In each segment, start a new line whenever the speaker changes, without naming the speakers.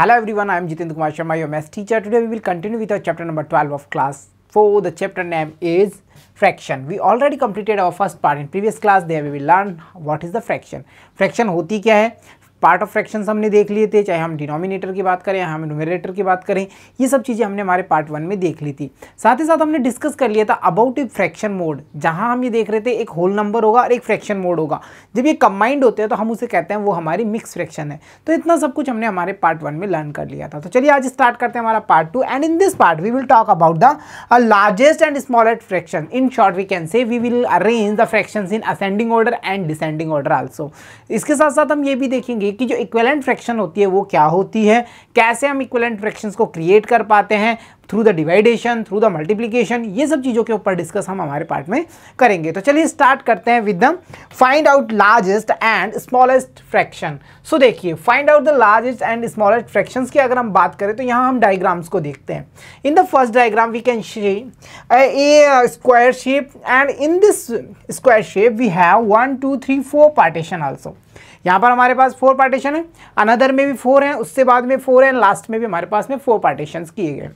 Hello everyone I am Jitendra Kumar Sharma your math teacher today we will continue with chapter number twelve of class four the chapter name is fraction we already completed our first part in previous class there we will learn what is the fraction fraction होती क्या है part of fractions हमने देख लिए थे चाहे हम denominator की बात करें हम नोमिनेटर की बात करें ये सब चीज़ें हमने हमारे पार्ट वन में देख ली थी साथ ही साथ हमने डिस्कस कर लिया था अबाउट ए फ्रैक्शन मोड जहाँ हम ये देख रहे थे एक होल नंबर होगा और एक फ्रैक्शन मोड होगा जब ये कंबाइंड होते हैं तो हम उसे कहते हैं वो हमारी मिक्स फ्रैक्शन है तो इतना सब कुछ हमने हमारे पार्ट वन में लर्न कर लिया था तो चलिए आज स्टार्ट करते हैं हमारा part two and in this part we will talk about the largest and smallest fraction in short we can say we will arrange the fraction in ascending order and descending order also इसके साथ साथ हम ये भी देखेंगे चाहिए कि जो इक्वेलेंट फ्रैक्शन होती है वो क्या होती है कैसे हम इक्वेलेंट फ्रैक्शंस को क्रिएट कर पाते हैं through the division through the multiplication ये सब चीज़ों के ऊपर डिस्कस हम हमारे पार्ट में करेंगे तो चलिए स्टार्ट करते हैं with the find out largest and smallest fraction so देखिए find out the largest and smallest fraction की अगर हम बात करें तो यहाँ हम डायग्राम्स को देखते हैं in the first diagram we can see a square shape and in this square shape we have one two three four partition also यहाँ पर हमारे पास फोर पार्टीशन है अनदर में भी फोर है उससे बाद में फोर है लास्ट में भी हमारे पास में फोर पार्टीशन किए गए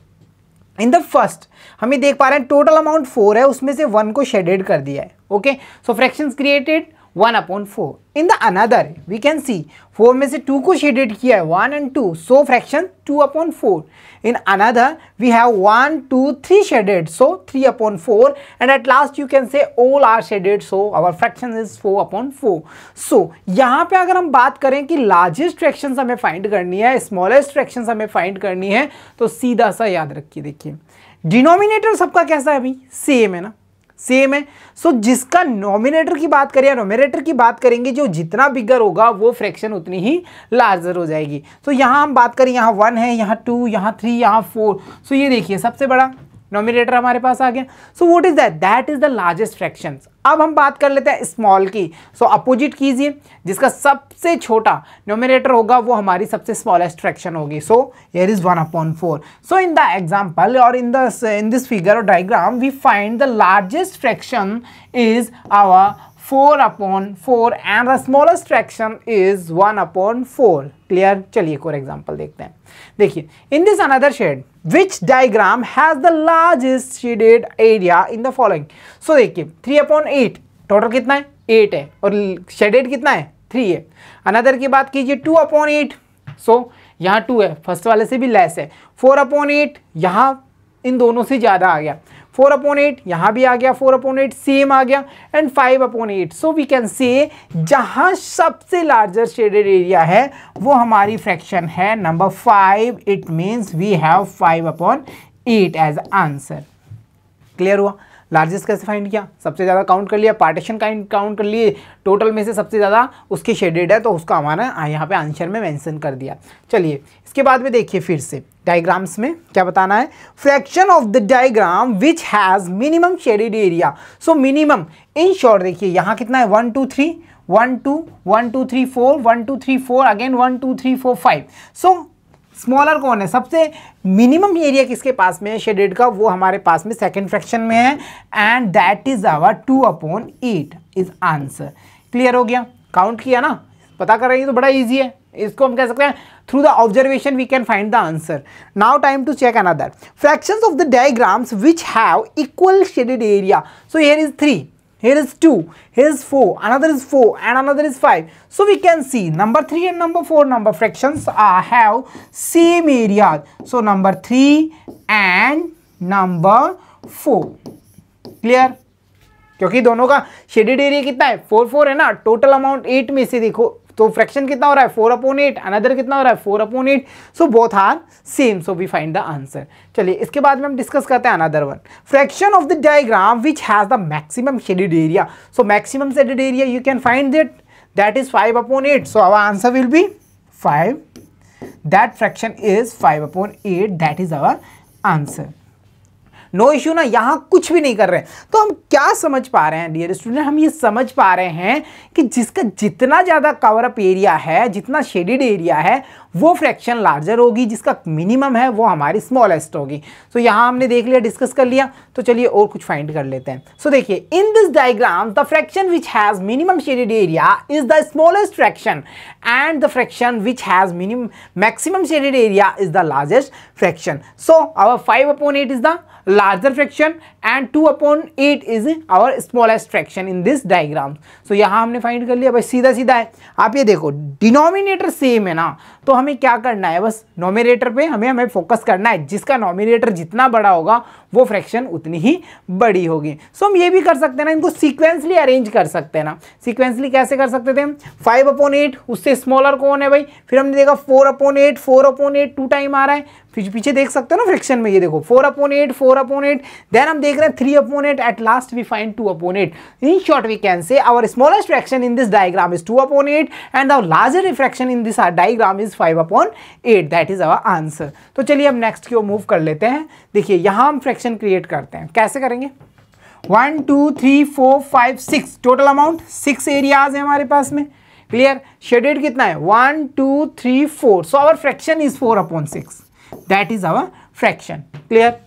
इन द फर्स्ट हम ये देख पा रहे हैं टोटल अमाउंट फोर है उसमें से वन को शेडेड कर दिया है okay so fractions created one upon four in the another we can see four में से टू को शेडेड किया है one and two so fraction two upon four in another we have one two three shaded so three upon four and at last you can say all are shaded so our fraction is four upon four so यहाँ पे अगर हम बात करें कि largest fraction हमें find करनी है स्मॉलेस्ट फ्रैक्शन हमें फाइंड करनी है तो सीधा सा याद रखिए देखिए डिनोमिनेटर सबका कैसा है अभी सेम है ना सेम है सो so, जिसका नॉमिनेटर की बात करें या नोमिनेटर की बात करेंगे जो जितना बिगर होगा वो फ्रैक्शन उतनी ही लार्जर हो जाएगी तो so, यहाँ हम बात करें यहाँ वन है यहाँ टू यहाँ थ्री यहाँ फोर सो so, ये देखिए सबसे बड़ा नॉमिनेटर हमारे पास आ गया so what is that that is the largest fraction अब हम बात कर लेते हैं स्मॉल की सो अपोजिट कीजिए जिसका सबसे छोटा नोमिनेटर होगा वो हमारी सबसे स्मॉलेस्ट फ्रैक्शन होगी so here is one upon four so in the example और in the in this figure और diagram we find the largest fraction is our four upon four and the smallest fraction is one upon four clear चलिए एक और example देखते हैं देखिए in this another shade which diagram has the largest shaded area in the following so देखिए three upon eight total कितना है eight है और शेडेड कितना है थ्री है अनदर की बात कीजिए टू अपॉन एट सो यहाँ टू है फर्स्ट वाले से भी लेस है फोर अपॉन एट यहाँ इन दोनों से ज़्यादा आ गया फोर अपॉन एट यहाँ भी आ गया फोर अपॉन एट सेम आ गया and five upon eight so we can say जहाँ सबसे लार्जर शेडेड एरिया है वो हमारी फ्रैक्शन है number five it means we have five upon eight as answer clear हुआ लार्जेस्ट कैसे फाइंड किया सबसे ज़्यादा काउंट कर लिया पार्टीशन का काउंट कर लिए टोटल में से सबसे ज़्यादा उसकी शेडेड है तो उसका हमारा यहाँ पे आंसर में मेंशन कर दिया चलिए इसके बाद में देखिए फिर से डायग्राम्स में क्या बताना है fraction of the diagram which has minimum shaded area so minimum in short देखिए यहाँ कितना है one two three one two one two three four one two three four again one two three four five so smaller कौन है सबसे minimum area किसके पास में है शेडेड का वो हमारे पास में सेकेंड फ्रैक्शन में है and that is our two upon eight is answer clear हो गया काउंट किया ना पता कर रहे तो बड़ा ईजी है इसको हम कह सकते हैं through the observation we can find the answer now time to check another fraction of the diagrams which have equal shaded area so here is three here is 2, here is 4, another is 4 and another is 5. So we can see number 3 and number 4 number fractions are have same area. So number 3 and number 4. Clear? क्योंकि दोनों का shaded area कितना है four four है ना total amount at में से देखो तो फ्रैक्शन कितना हो रहा है फोर अपोन एट अनदर कितना हो रहा है four upon eight so both are same so we find the answer चलिए इसके बाद में हम डिस्कस करते हैं another one fraction of the diagram which has the maximum shaded area so maximum shaded area you can find that that is five upon eight so our answer will be five that fraction is five upon eight that is our answer no issue ना यहाँ कुछ भी नहीं कर रहे हैं तो हम क्या समझ पा रहे हैं डियर स्टूडेंट हम ये समझ पा रहे हैं कि जिसका जितना ज़्यादा कवरअप एरिया है जितना शेडिड एरिया है वो फ्रैक्शन लार्जर होगी जिसका मिनिमम है वो हमारी स्मॉलेस्ट होगी सो so, यहां हमने देख लिया डिस्कस कर लिया तो चलिए और कुछ फाइंड कर लेते हैं सो so, देखिए in this diagram the fraction which has minimum shaded area is the smallest fraction and the fraction which has minimum maximum shaded area is the largest fraction so our five upon eight is the larger fraction and 2 upon 8 is our smallest fraction in this diagram so यहाँ हमने find कर लिया बस सीधा सीधा है आप ये देखो denominator same है ना तो हमें क्या करना है बस नॉमिनेटर पे हमें हमें फोकस करना है जिसका नॉमिनेटर जितना बड़ा होगा वो फ्रैक्शन उतनी ही बड़ी होगी सो so, हम ये भी कर सकते हैं ना इनको सीक्वेंसली अरेंज कर सकते हैं ना सिक्वेंसली कैसे कर सकते थे हम फाइव अपॉन एट उससे स्मॉलर कौन है भाई फिर हमने देखा four upon eight four upon eight two time आ रहा है फिर पीछे देख सकते हो ना फ्रैक्शन में ये देखो four upon eight four four upon eight then हम देख रहे हैं three upon eight at last we find two upon eight in short we can say our smallest fraction in this diagram is two upon eight and our larger refraction in this diagram is five upon eight that is is answer uh, तो चलिए हम next की ओर move कर लेते हैं देखिए यहाँ हम फ्रैक्शन क्रिएट करते हैं कैसे करेंगे one two three four five six total amount six areas है हमारे पास में क्लियर शेडेड कितना है one two three four so our fraction is four upon six that is our fraction clear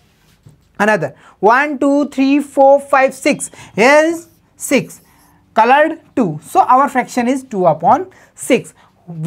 another one two three four five six is six colored two so our fraction is two upon six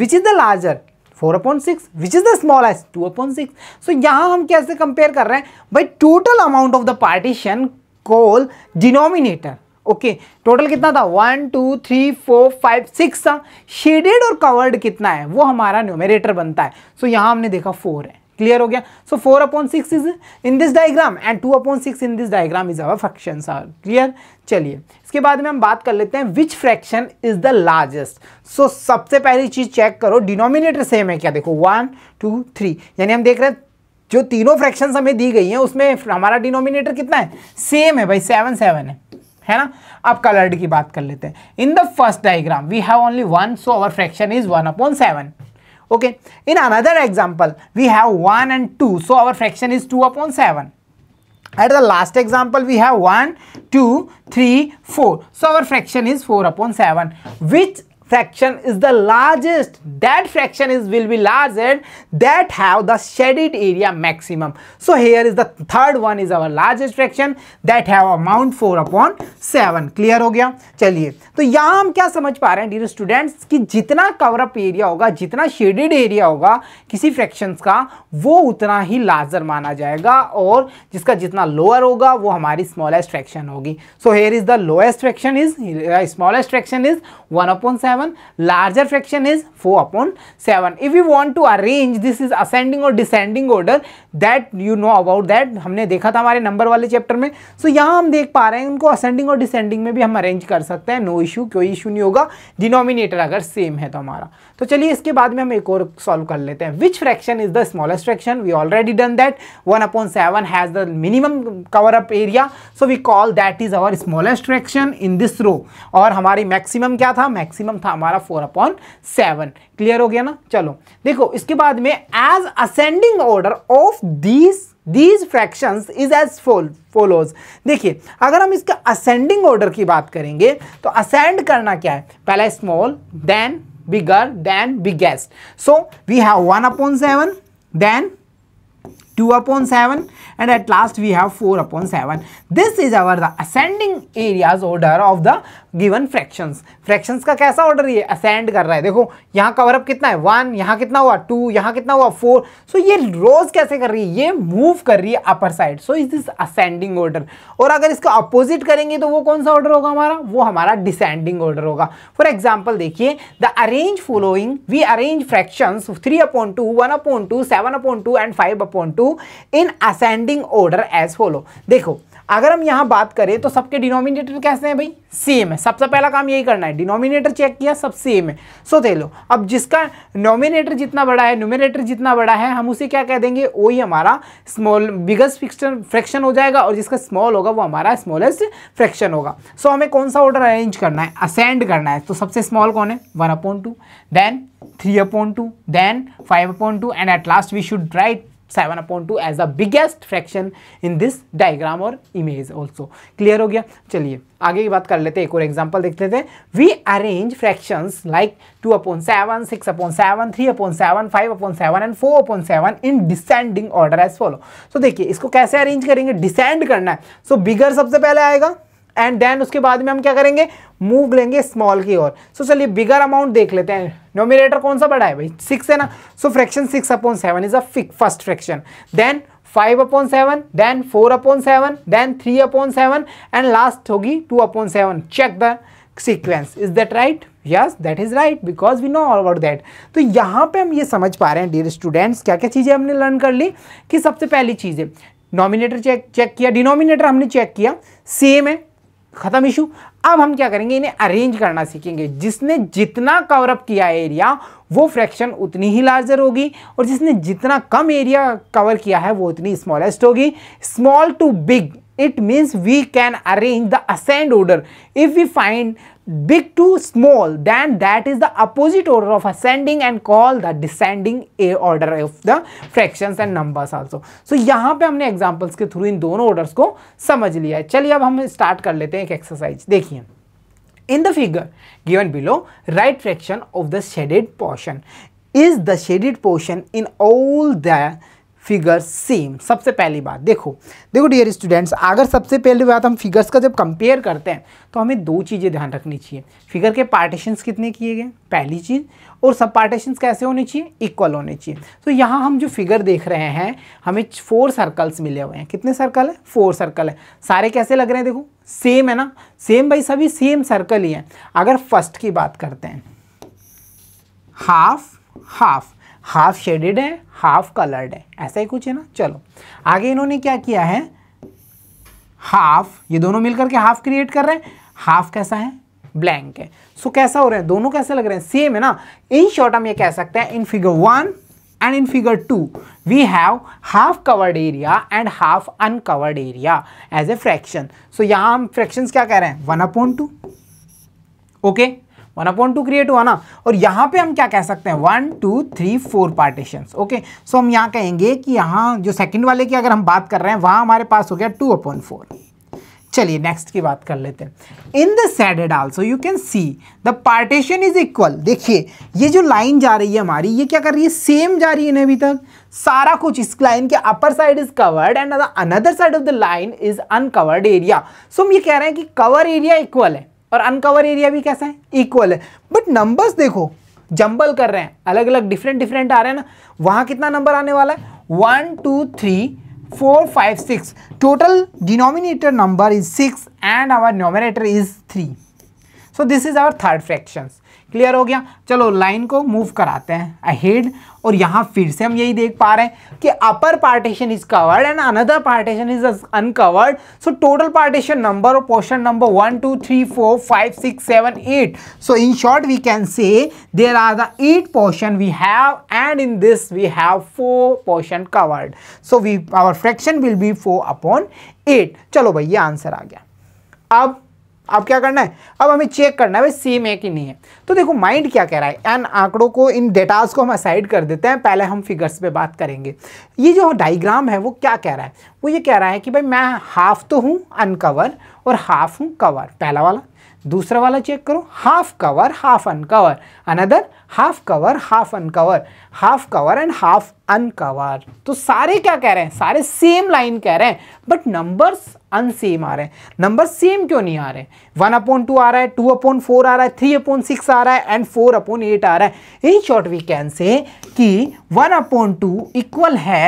which is the larger four upon six which is the smallest two upon six so यहां हम कैसे compare कर रहे हैं by total amount of the partition called denominator okay total कितना था one two three four five six था shaded और कवर्ड कितना है वो हमारा न्यूमिनेटर बनता है सो so, यहां हमने देखा फोर है क्लियर हो गया so four upon six is in this diagram and two upon six in this diagram is our fraction are clear चलिए इसके बाद में हम बात कर लेते हैं which fraction is the largest so सबसे पहली चीज चेक करो डिनोमिनेटर सेम है क्या देखो वन टू थ्री यानी हम देख रहे हैं जो तीनों फ्रैक्शन हमें दी गई हैं उसमें हमारा डिनोमिनेटर कितना है सेम है भाई सेवन सेवन है है ना अब कलर्ड की बात कर लेते हैं in the first diagram we have only one so our fraction is one upon seven okay in another example we have 1 and 2 so our fraction is 2 upon 7 at the last example we have 1 2 3 4 so our fraction is 4 upon 7 which fraction is the largest that fraction is will be larger that have the shaded area maximum so here is the third one is our largest fraction that have amount 4 upon 7 clear हो गया चलिए तो यहाँ हम क्या समझ पा रहे हैं डियर स्टूडेंट्स कि जितना कवर अप एरिया होगा जितना शेडेड एरिया होगा किसी फ्रैक्शन का वो उतना ही लार्जर माना जाएगा और जिसका जितना लोअर होगा वो हमारी स्मॉलेस्ट फ्रैक्शन होगी so here is the lowest fraction is smallest fraction is one upon seven seven larger fraction is four upon seven if you want to arrange this is ascending और descending order that you know about that हमने देखा था हमारे number वाले chapter में सो so, यहाँ हम देख पा रहे हैं उनको असेंडिंग और डिसेंडिंग में भी हम अरेंज कर सकते हैं नो इशू कोई इशू नहीं होगा डिनोमिनेटर अगर सेम है तो हमारा तो चलिए इसके बाद में हम एक और सॉल्व कर लेते हैं which fraction is the smallest fraction we already done that one upon seven has the minimum cover up area so we call that is our smallest fraction in this row और हमारी maximum क्या था maximum था था हमारा four upon seven clear हो गया ना चलो देखो इसके बाद में as ascending order of these These fractions is as follows. देखिए अगर हम इसका ascending order की बात करेंगे तो ascend करना क्या है पहला small, then bigger, then biggest. So we have one upon seven then two upon seven and at last we have four upon seven This is our the ascending areas order of the given fractions fractions का कैसा order ये ascend कर रहा है देखो यहाँ cover up कितना है वन यहाँ कितना हुआ टू यहाँ कितना हुआ फोर सो so ये रोज कैसे कर रही है ये मूव कर रही है upper side so is this ascending order और अगर इसका अपोजिट करेंगे तो वो कौन सा ऑर्डर होगा हमारा वो हमारा डिसेंडिंग ऑर्डर होगा फॉर एग्जाम्पल देखिए the arrange following we arrange fractions three upon two one upon two seven upon two and five upon two in ascending order as follow देखो अगर हम यहाँ बात करें तो सबके डिनोमिनेटर कैसे हैं भाई सेम है सबसे सब पहला काम यही करना है डिनोमिनेटर चेक किया सब सेम है सो दे लो अब जिसका नोमिनेटर जितना बड़ा है नोमिनेटर जितना बड़ा है हम उसे क्या कह देंगे वही हमारा स्मॉल बिगेस्ट फिक्शन फ्रैक्शन हो जाएगा और जिसका स्मॉल होगा वो हमारा स्मॉलेस्ट फ्रैक्शन होगा सो so, हमें कौन सा ऑर्डर अरेंज करना है असेंड करना है तो सबसे स्मॉल कौन है one upon two then three upon two then five upon two and at last we should write seven upon two as the biggest fraction in this diagram और image also clear हो गया चलिए आगे की बात कर लेते हैं एक और एग्जाम्पल देख लेते हैं we arrange fraction like two upon seven six upon seven three upon seven five upon seven and four upon seven in descending order as follow so देखिए इसको कैसे अरेंज करेंगे डिसेंड करना है सो so, बिगर सबसे पहले आएगा एंड देन उसके बाद में हम क्या करेंगे मूव लेंगे स्मॉल की ओर सो चलिए बिगर अमाउंट देख लेते हैं नोमिनेटर कौन सा बड़ा है भाई सिक्स है ना so fraction six upon seven is a first fraction then five upon seven then four upon seven then three upon seven and last होगी two upon seven check the sequence is that right yes that is right because we know all about that तो यहाँ पे हम ये समझ पा रहे हैं डियर स्टूडेंट्स क्या क्या चीज़ें हमने लर्न कर ली कि सबसे पहली चीज़ है नॉमिनेटर चेक चेक किया डिनोमिनेटर हमने चेक किया सेम है ख़त्म इशू अब हम क्या करेंगे इन्हें अरेंज करना सीखेंगे जिसने जितना कवरअप किया एरिया वो फ्रैक्शन उतनी ही लार्जर होगी और जिसने जितना कम एरिया कवर किया है वो उतनी स्मॉलेस्ट होगी small to big it means we can arrange the ascend order. If we find big to small then that is the opposite order of ascending and call the descending a order of the fractions and numbers also. So yahan pe humne examples ke through in dono orders ko samajh liya hai chaliye ab hum start kar lete hain ek exercise dekhiye In the figure given below, write fraction of the shaded portion. Is the shaded portion in all the figure same सबसे पहली बात देखो देखो dear students अगर सबसे पहली बात हम फिगर्स का जब कंपेयर करते हैं तो हमें दो चीज़ें ध्यान रखनी चाहिए फिगर के पार्टीशंस कितने किए गए पहली चीज़ और सब पार्टीशंस कैसे होने चाहिए इक्वल होने चाहिए तो यहाँ हम जो फिगर देख रहे हैं हमें फोर सर्कल्स मिले हुए हैं कितने सर्कल है फोर सर्कल है सारे कैसे लग रहे हैं देखो सेम है ना सेम भाई सभी सेम सर्कल ही हैं अगर फर्स्ट की बात करते हैं हाफ हाफ हाफ शेडेड है हाफ कलर्ड है ऐसा ही कुछ है ना चलो आगे इन्होंने क्या किया है हाफ ये दोनों मिलकर के हाफ क्रिएट कर रहे हैं हाफ कैसा है ब्लैंक है सो so, कैसा हो रहा है दोनों कैसे लग रहे हैं सेम है ना इन शॉर्ट हम ये कह सकते हैं in figure one and in figure two we have half covered area and half uncovered area as a fraction so यहां हम फ्रैक्शन क्या कह रहे हैं one upon two okay one upon two create हुआ ना और यहाँ पे हम क्या कह सकते हैं one two three four partition okay so हम यहाँ कहेंगे कि यहाँ जो सेकेंड वाले की अगर हम बात कर रहे हैं वहाँ हमारे पास हो गया टू अपॉन फोर चलिए नेक्स्ट की बात कर लेते हैं in the shaded also you can see the partition is equal देखिए ये जो लाइन जा रही है हमारी ये क्या कर रही है सेम जा रही है ना अभी तक सारा कुछ इस लाइन के upper side is covered and another side of the line is uncovered area so हम ये कह रहे हैं कि कवर एरिया इक्वल है और अनकवर एरिया भी कैसा है इक्वल है बट नंबर्स देखो जंबल कर रहे हैं अलग अलग डिफरेंट डिफरेंट आ रहे हैं ना वहां कितना नंबर आने वाला है one two three four five six total denominator number is six and our nominator is three so this is our third fractions clear हो गया चलो लाइन को मूव कराते हैं अहेड और यहाँ फिर से हम यही देख पा रहे हैं कि upper partition is covered and another partition is uncovered so total partition number और portion number one two three four five six seven eight so in short we can say there are the eight portion we have and in this we have four portion covered so we our fraction will be four upon eight चलो भाई ये answer आ गया अब अब क्या करना है अब हमें चेक करना है भाई सेम है कि नहीं है तो देखो माइंड क्या कह रहा है एन आंकड़ों को इन डेटाज को हम असाइड कर देते हैं पहले हम फिगर्स पे बात करेंगे ये जो डाइग्राम है वो क्या कह रहा है वो ये कह रहा है कि भाई मैं हाफ तो हूँ अनकवर और हाफ हूँ कवर पहला वाला दूसरा वाला चेक करो half cover half uncover another half cover half uncover half cover and half uncover तो सारे क्या कह रहे हैं सारे सेम लाइन कह रहे हैं बट नंबर्स अनसेम आ रहे हैं नंबर सेम क्यों नहीं आ रहे वन अपॉन टू आ रहा है टू अपॉन फोर आ रहा है थ्री अपॉन सिक्स आ रहा है एंड फोर अपॉन एट आ रहा है in short we can say कि वन अपॉन टू इक्वल है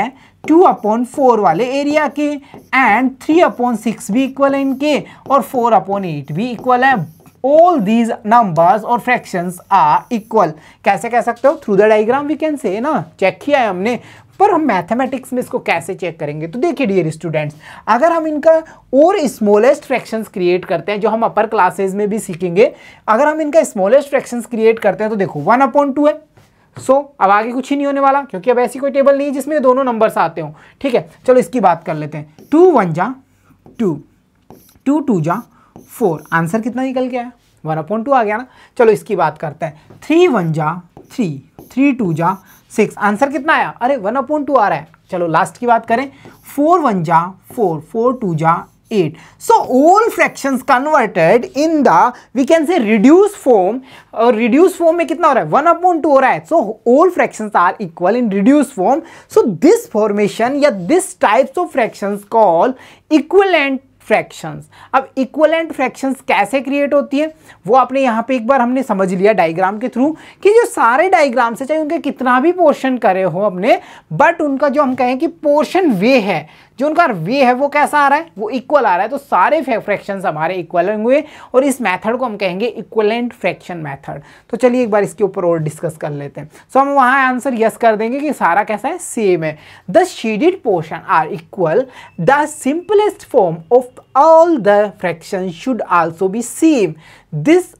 टू अपॉन फोर वाले एरिया के एंड थ्री अपॉन सिक्स भी इक्वल है इनके और फोर अपॉन एट भी इक्वल है all these numbers or fractions are equal कैसे कह सकते हो through the diagram we can say ना चेक किया है हमने पर हम मैथमेटिक्स में इसको कैसे चेक करेंगे तो देखिए डियर स्टूडेंट्स अगर हम इनका और स्मॉलेस्ट फ्रैक्शंस क्रिएट करते हैं जो हम अपर क्लासेज में भी सीखेंगे अगर हम इनका स्मॉलेस्ट फ्रैक्शंस क्रिएट करते हैं तो देखो वन अपॉइंट टू है सो so, अब आगे कुछ ही नहीं होने वाला क्योंकि अब ऐसी कोई टेबल नहीं है जिसमें दोनों नंबर्स आते हो ठीक है चलो इसकी बात कर लेते हैं टू वन जा टू टू टू जा फोर आंसर कितना निकल गया है वन अपॉइंट टू आ गया ना चलो इसकी बात करते हैं थ्री वन जा थ्री थ्री टू जा सिक्स आंसर कितना आया अरे वन अपॉइंट टू आ रहा है चलो लास्ट की बात करें फोर वन जा फोर फोर टू जा eight so all fraction converted in the we can say reduce form और रिड्यूस फॉर्म में कितना हो रहा है वन अपॉइंट टू हो रहा है so all fraction are equal in reduce form so this formation या this types of fraction call equal and fractions अब इक्वलेंट फ्रैक्शंस कैसे क्रिएट होती है वो आपने यहाँ पे एक बार हमने समझ लिया डायग्राम के थ्रू कि जो सारे डायग्राम से चाहे उनके कितना भी पोर्शन करे हो अपने बट उनका जो हम कहें कि पोर्शन वे है जो उनका वे है वो कैसा आ रहा है वो इक्वल आ रहा है तो सारे फ्रैक्शन हमारे इक्वल होंगे और इस मैथड को हम कहेंगे इक्वलेंट फ्रैक्शन मैथड तो चलिए एक बार इसके ऊपर और डिस्कस कर लेते हैं सो हम वहाँ आंसर यस कर देंगे कि सारा कैसा है सेम है the shaded portion are equal the simplest form of all the fraction should also be same this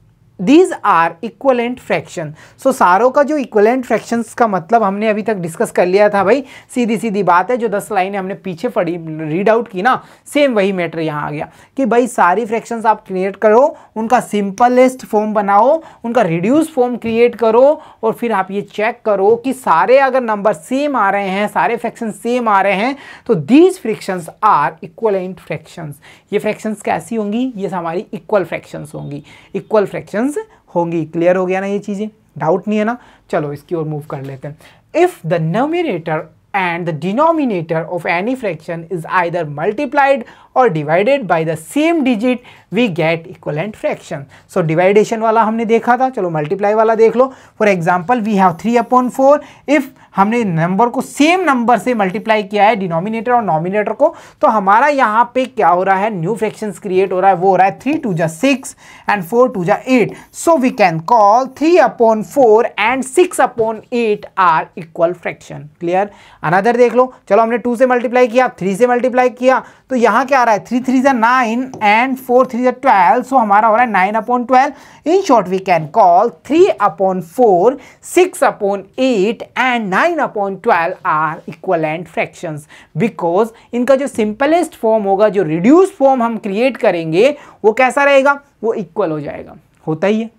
these are equivalent fraction so सारों का जो इक्वलेंट फ्रैक्शंस का मतलब हमने अभी तक डिस्कस कर लिया था भाई सीधी सीधी बात है जो दस लाइनें हमने पीछे पढ़ी रीड आउट की ना सेम वही मैटर यहाँ आ गया कि भाई सारी फ्रैक्शंस आप क्रिएट करो उनका सिंपलेस्ट फॉर्म बनाओ उनका रिड्यूस फॉर्म क्रिएट करो और फिर आप ये चेक करो कि सारे अगर नंबर सेम आ रहे हैं सारे फ्रैक्शन सेम आ रहे हैं तो these fractions are equivalent fractions ये फ्रैक्शंस कैसी होंगी ये हमारी इक्वल फ्रैक्शंस होंगी इक्वल फ्रैक्शंस ऑप्शंस होंगी क्लियर हो गया ना ये चीजें डाउट नहीं है ना चलो इसकी ओर मूव कर लेते हैं if the nominator and the denominator of any fraction is either multiplied और divided by the same digit we get equivalent fraction so division वाला हमने देखा था चलो मल्टीप्लाई वाला देख लो for example we have three upon four if हमने नंबर को सेम नंबर से मल्टीप्लाई किया है डिनोमिनेटर और नॉमिनेटर को तो हमारा यहाँ पे क्या हो रहा है न्यू फ्रैक्शंस क्रिएट हो रहा है वो हो रहा है थ्री टू जा सिक्स एंड फोर टू जा eight so we can call three upon four and six upon eight are equal fraction clear another देख लो चलो हमने टू से मल्टीप्लाई किया थ्री से मल्टीप्लाई किया तो यहाँ क्या आ रहा है थ्री थ्री जै नाइन एंड फोर थ्री जै ट्वेल्व सो हमारा हो रहा है nine upon twelve in short we can call three upon four six upon eight and nine upon twelve are equal and fraction because इनका जो simplest form होगा जो reduce form हम क्रिएट करेंगे वो कैसा रहेगा वो इक्वल हो जाएगा होता ही है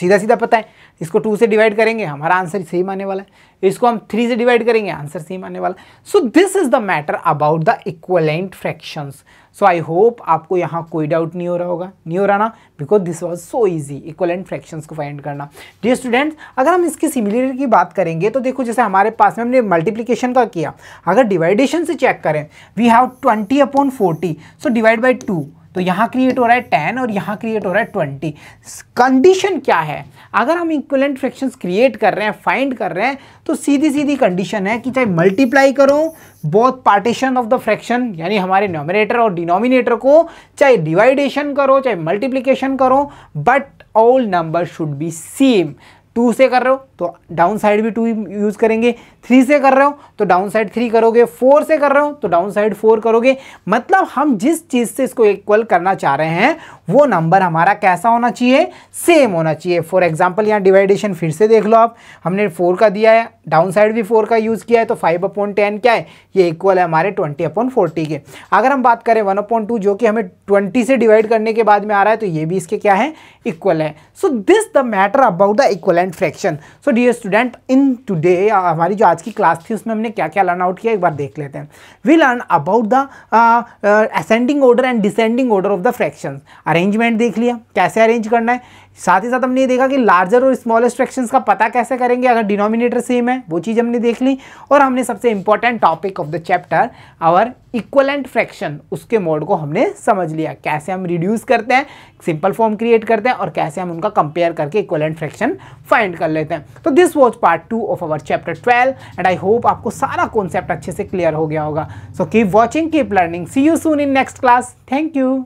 सीधा सीधा पता है इसको टू से डिवाइड करेंगे हमारा आंसर सेम आने वाला है इसको हम थ्री से डिवाइड करेंगे आंसर सेम आने वाला है so this is the matter about the equivalent fractions so I hope आपको यहाँ कोई डाउट नहीं हो रहा होगा नहीं हो रहा ना because this was so easy equivalent fractions को फाइंड करना डियर स्टूडेंट्स अगर हम इसकी सिमिलरिटी की बात करेंगे तो देखो जैसे हमारे पास में हमने मल्टीप्लीकेशन का किया अगर डिवाइडेशन से चेक करें we have twenty upon forty so divide by two तो यहाँ क्रिएट हो रहा है टेन और यहां क्रिएट हो रहा है ट्वेंटी कंडीशन क्या है अगर हम इक्वलेंट फ्रैक्शन क्रिएट कर रहे हैं फाइंड कर रहे हैं तो सीधी सीधी कंडीशन है कि चाहे मल्टीप्लाई करो both partition of the fraction यानी हमारे नोमिनेटर और डिनोमिनेटर को चाहे डिवाइडेशन करो चाहे मल्टीप्लीकेशन करो but all number should be same two से कर रहे हो तो डाउन साइड भी टू यूज़ करेंगे थ्री से कर रहे हो तो डाउन साइड थ्री करोगे फोर से कर रहे हो तो डाउन साइड फोर करोगे मतलब हम जिस चीज़ से इसको इक्वल करना चाह रहे हैं वो नंबर हमारा कैसा होना चाहिए सेम होना चाहिए फॉर एग्जाम्पल यहाँ डिवाइडेशन फिर से देख लो आप हमने फोर का दिया है डाउन साइड भी फोर का यूज़ किया है तो फाइव अपॉन टेन क्या है ये इक्वल है हमारे ट्वेंटी अपॉन फोर्टी के अगर हम बात करें वन अपॉन टू जो कि हमें ट्वेंटी से डिवाइड करने के बाद में आ रहा है तो ये भी इसके क्या है इक्वल है so this the matter about the equal and fraction so dear student in today हमारी जो आज की क्लास थी उसमें हमने क्या क्या लर्न आउट किया एक बार देख लेते हैं we learn about the ascending order and descending order of the fraction arrangement देख लिया कैसे अरेंज करना है साथ ही साथ हमने ये देखा कि लार्जर और स्मॉलेस्ट फ्रैक्शंस का पता कैसे करेंगे अगर डिनोमिनेटर सेम है वो चीज़ हमने देख ली और हमने सबसे important topic of the chapter our equivalent fraction उसके मोड को हमने समझ लिया कैसे हम रिड्यूस करते हैं सिंपल फॉर्म क्रिएट करते हैं और कैसे हम उनका कंपेयर करके इक्वलेंट फ्रैक्शन फाइंड कर लेते हैं तो this was part two of our chapter twelve and I hope आपको सारा कॉन्सेप्ट अच्छे से क्लियर हो गया होगा so keep watching keep learning see you soon in next class thank you